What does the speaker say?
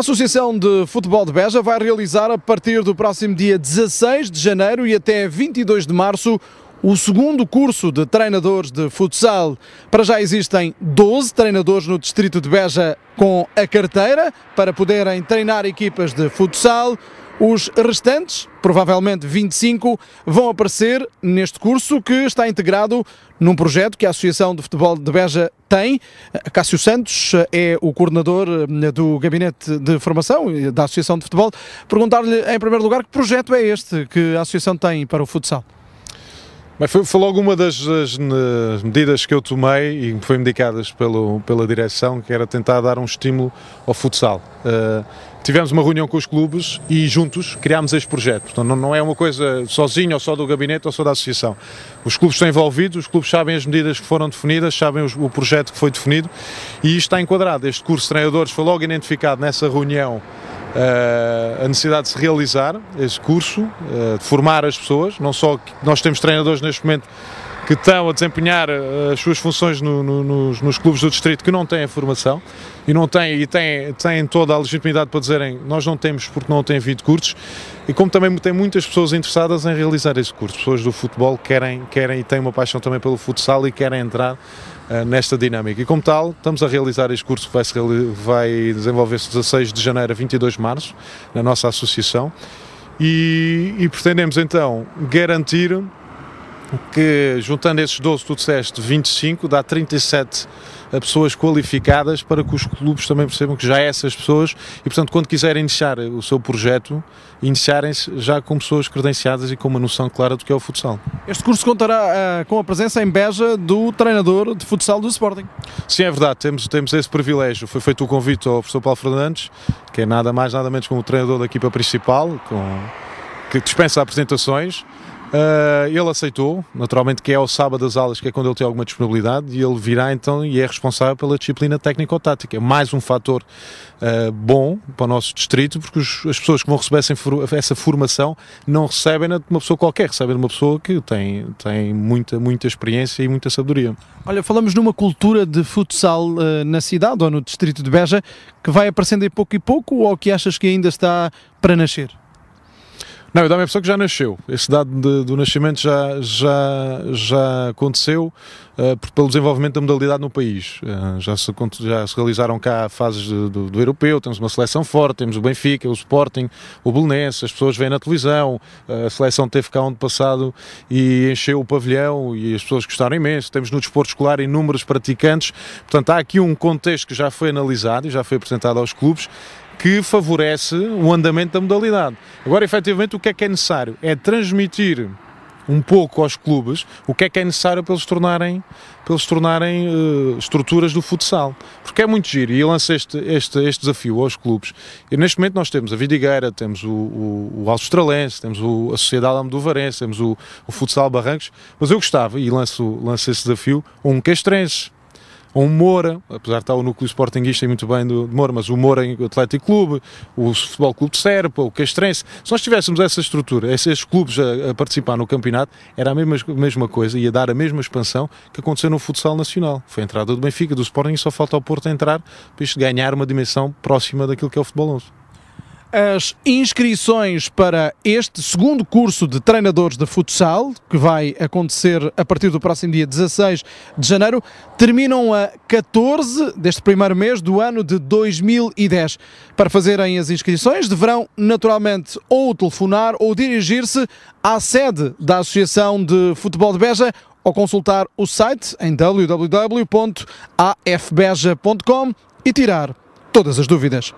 A Associação de Futebol de Beja vai realizar a partir do próximo dia 16 de janeiro e até 22 de março o segundo curso de treinadores de futsal. Para já existem 12 treinadores no distrito de Beja com a carteira para poderem treinar equipas de futsal. Os restantes, provavelmente 25, vão aparecer neste curso que está integrado num projeto que a Associação de Futebol de Beja tem. Cássio Santos é o coordenador eh, do Gabinete de Formação da Associação de Futebol. Perguntar-lhe, em primeiro lugar, que projeto é este que a Associação tem para o futsal? foi, foi logo uma das, das, medidas que eu tomei e foi indicadas pelo, pela direção, que era tentar dar um estímulo ao futsal. Uh, tivemos uma reunião com os clubes e juntos criámos este projeto. Portanto, não, é uma coisa sozinho ou só do gabinete ou só da associação. Os clubes estão envolvidos, os clubes sabem as medidas que foram definidas, sabem o projeto que foi definido e isto está enquadrado. Este curso de treinadores foi logo identificado nessa reunião eh, a necessidade de se realizar esse curso, eh, de formar as pessoas. Não só nós temos treinadores neste momento que estão a desempenhar eh, as suas funções no, no, nos, nos, clubes do distrito que não têm a formação e não têm, e têm, têm toda a legitimidade para dizerem nós não temos porque não tem havido cursos e como também tem muitas pessoas interessadas em realizar esse curso, pessoas do futebol querem, querem e têm uma paixão também pelo futsal e querem entrar uh, nesta dinâmica. E como tal, estamos a realizar este curso que vai, vai desenvolver-se 16 de janeiro a 22 de março na nossa associação e, e pretendemos então garantir que juntando esses 12 tu disseste, 25, dá 37 pessoas qualificadas para que os clubes também percebam que já é essas pessoas e, portanto, quando quiserem iniciar o seu projeto, iniciarem-se já com pessoas credenciadas e com uma noção clara do que é o futsal. Este curso contará uh, com a presença em Beja do treinador de futsal do Sporting. Sim, é verdade, temos, temos esse privilégio. Foi feito o convite ao professor Paulo Fernandes, que é nada mais, nada menos como o treinador da equipa principal, com que dispensa apresentações. Uh, ele aceitou, naturalmente que é ao sábado das aulas, que é quando ele tem alguma disponibilidade, e ele virá então e é responsável pela disciplina técnico-tática. É mais um fator uh, bom para o nosso distrito, porque os, as pessoas que vão receber essa formação não recebem de uma pessoa qualquer, recebem de uma pessoa que tem, tem muita, muita experiência e muita sabedoria. Olha, falamos numa cultura de futsal uh, na cidade ou no distrito de Beja que vai aparecendo aí pouco e pouco, ou que achas que ainda está para nascer? Não, eu dou-me a impressão que já nasceu. Esse dado de, do nascimento já, já, já aconteceu uh, pelo desenvolvimento da modalidade no país. Uh, já, se, já se realizaram cá fases de, do, do, europeu, temos uma seleção forte, temos o Benfica, o Sporting, o Belenense, as pessoas vêm na televisão, uh, a seleção teve cá ano passado e encheu o pavilhão e as pessoas gostaram imenso. Temos no desporto escolar inúmeros praticantes. Portanto, há aqui um contexto que já foi analisado e já foi apresentado aos clubes que favorece o andamento da modalidade. Agora, efetivamente, o que é que é necessário? É transmitir um pouco aos clubes o que é que é necessário para eles tornarem, para eles tornarem uh, estruturas do futsal. Porque é muito giro e eu lanço este, este, este desafio aos clubes. E neste momento nós temos a Vidigueira, temos o, o, o Australense, temos o, a Sociedade Almodovarense, temos o, o Futsal Barrancos, mas eu gostava, e lanço, lanço esse desafio, um castrense um Moura, apesar de estar o núcleo sportinguista e muito bem do Moura, mas o Moura em Atlético Clube, o Futebol Clube de Serpa, o Castrense, se nós tivéssemos essa estrutura, esses clubes a, a participar no campeonato, era a mesma, mesma coisa, ia dar a mesma expansão que aconteceu no futsal nacional. Foi a entrada do Benfica, do Sporting, só falta ao Porto entrar para isto ganhar uma dimensão próxima daquilo que é o futebol 11 as inscrições para este segundo curso de treinadores de futsal, que vai acontecer a partir do próximo dia 16 de janeiro, terminam a 14 deste primeiro mês do ano de 2010. Para fazerem as inscrições, deverão naturalmente ou telefonar ou dirigir-se à sede da Associação de Futebol de Beja ou consultar o site em www.afbeja.com e tirar todas as dúvidas.